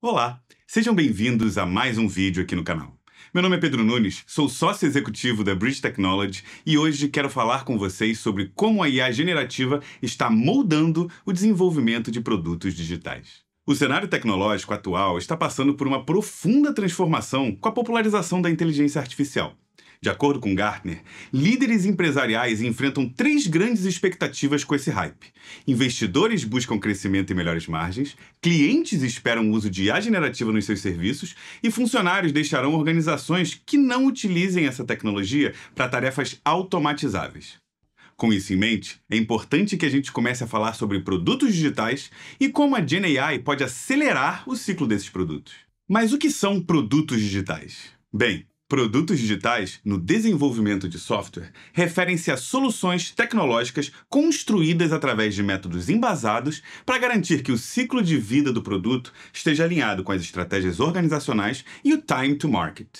Olá, sejam bem-vindos a mais um vídeo aqui no canal. Meu nome é Pedro Nunes, sou sócio executivo da Bridge Technology e hoje quero falar com vocês sobre como a IA generativa está moldando o desenvolvimento de produtos digitais. O cenário tecnológico atual está passando por uma profunda transformação com a popularização da inteligência artificial. De acordo com Gartner, líderes empresariais enfrentam três grandes expectativas com esse hype. Investidores buscam crescimento e melhores margens, clientes esperam o uso de IA generativa nos seus serviços e funcionários deixarão organizações que não utilizem essa tecnologia para tarefas automatizáveis. Com isso em mente, é importante que a gente comece a falar sobre produtos digitais e como a GenAI pode acelerar o ciclo desses produtos. Mas o que são produtos digitais? Bem, Produtos digitais, no desenvolvimento de software, referem-se a soluções tecnológicas construídas através de métodos embasados para garantir que o ciclo de vida do produto esteja alinhado com as estratégias organizacionais e o time to market.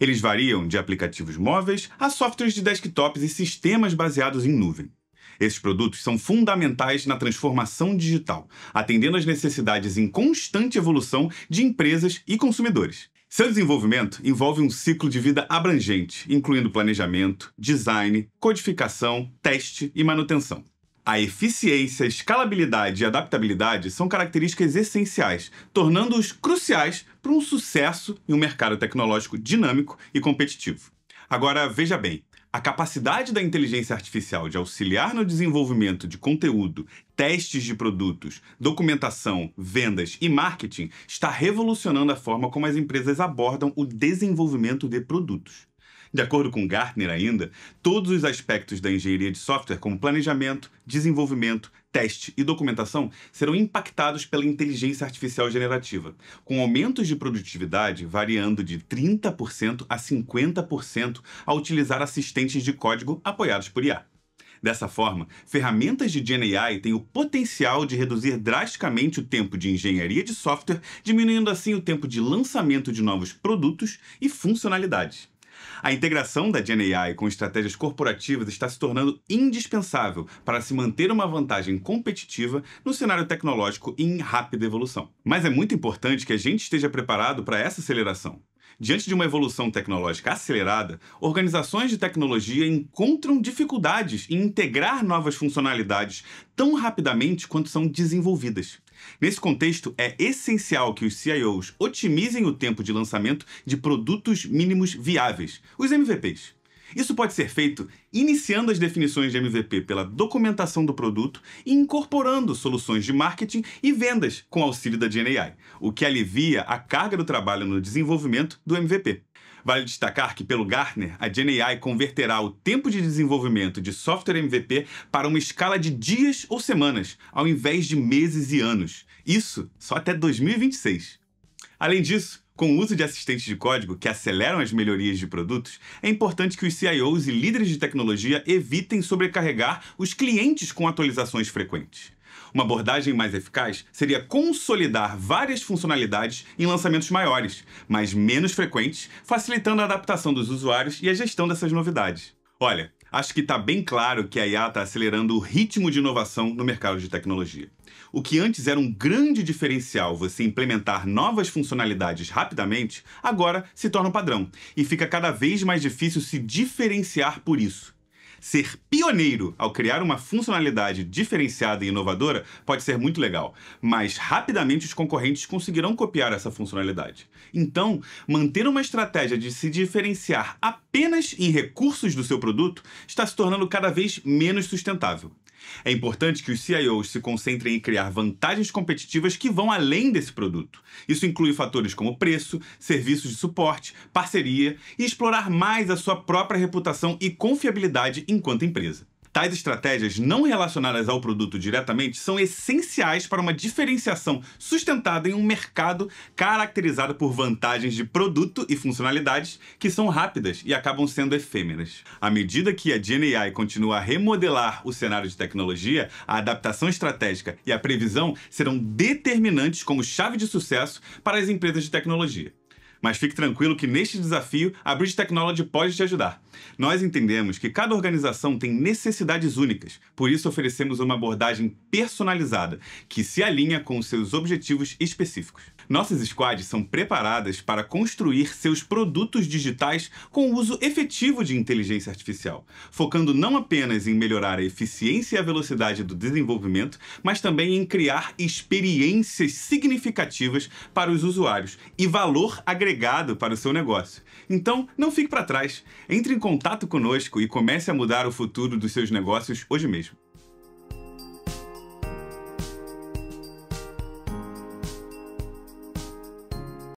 Eles variam de aplicativos móveis a softwares de desktops e sistemas baseados em nuvem. Esses produtos são fundamentais na transformação digital, atendendo às necessidades em constante evolução de empresas e consumidores. Seu desenvolvimento envolve um ciclo de vida abrangente, incluindo planejamento, design, codificação, teste e manutenção. A eficiência, escalabilidade e adaptabilidade são características essenciais, tornando-os cruciais para um sucesso em um mercado tecnológico dinâmico e competitivo. Agora, veja bem, a capacidade da inteligência artificial de auxiliar no desenvolvimento de conteúdo, testes de produtos, documentação, vendas e marketing está revolucionando a forma como as empresas abordam o desenvolvimento de produtos. De acordo com Gartner ainda, todos os aspectos da engenharia de software, como planejamento, desenvolvimento, teste e documentação serão impactados pela inteligência artificial generativa, com aumentos de produtividade variando de 30% a 50% ao utilizar assistentes de código apoiados por IA. Dessa forma, ferramentas de GenAI têm o potencial de reduzir drasticamente o tempo de engenharia de software, diminuindo assim o tempo de lançamento de novos produtos e funcionalidades. A integração da GenAI com estratégias corporativas está se tornando indispensável para se manter uma vantagem competitiva no cenário tecnológico em rápida evolução. Mas é muito importante que a gente esteja preparado para essa aceleração. Diante de uma evolução tecnológica acelerada, organizações de tecnologia encontram dificuldades em integrar novas funcionalidades tão rapidamente quanto são desenvolvidas. Nesse contexto, é essencial que os CIOs otimizem o tempo de lançamento de produtos mínimos viáveis, os MVPs. Isso pode ser feito iniciando as definições de MVP pela documentação do produto e incorporando soluções de marketing e vendas com auxílio da GenAI, o que alivia a carga do trabalho no desenvolvimento do MVP. Vale destacar que, pelo Gartner, a GenAI converterá o tempo de desenvolvimento de software MVP para uma escala de dias ou semanas, ao invés de meses e anos. Isso só até 2026. Além disso, com o uso de assistentes de código que aceleram as melhorias de produtos, é importante que os CIOs e líderes de tecnologia evitem sobrecarregar os clientes com atualizações frequentes. Uma abordagem mais eficaz seria consolidar várias funcionalidades em lançamentos maiores, mas menos frequentes, facilitando a adaptação dos usuários e a gestão dessas novidades. Olha, acho que está bem claro que a IA está acelerando o ritmo de inovação no mercado de tecnologia. O que antes era um grande diferencial você implementar novas funcionalidades rapidamente, agora se torna um padrão e fica cada vez mais difícil se diferenciar por isso. Ser pioneiro ao criar uma funcionalidade diferenciada e inovadora pode ser muito legal, mas rapidamente os concorrentes conseguirão copiar essa funcionalidade. Então, manter uma estratégia de se diferenciar apenas em recursos do seu produto está se tornando cada vez menos sustentável. É importante que os CIOs se concentrem em criar vantagens competitivas que vão além desse produto. Isso inclui fatores como preço, serviços de suporte, parceria e explorar mais a sua própria reputação e confiabilidade enquanto empresa. Tais estratégias não relacionadas ao produto diretamente são essenciais para uma diferenciação sustentada em um mercado caracterizado por vantagens de produto e funcionalidades que são rápidas e acabam sendo efêmeras. À medida que a DNAI continua a remodelar o cenário de tecnologia, a adaptação estratégica e a previsão serão determinantes como chave de sucesso para as empresas de tecnologia. Mas fique tranquilo que neste desafio a Bridge Technology pode te ajudar. Nós entendemos que cada organização tem necessidades únicas, por isso oferecemos uma abordagem personalizada que se alinha com os seus objetivos específicos. Nossas squads são preparadas para construir seus produtos digitais com o uso efetivo de inteligência artificial, focando não apenas em melhorar a eficiência e a velocidade do desenvolvimento, mas também em criar experiências significativas para os usuários e valor agregado para o seu negócio. Então, não fique para trás. Entre em contato conosco e comece a mudar o futuro dos seus negócios hoje mesmo.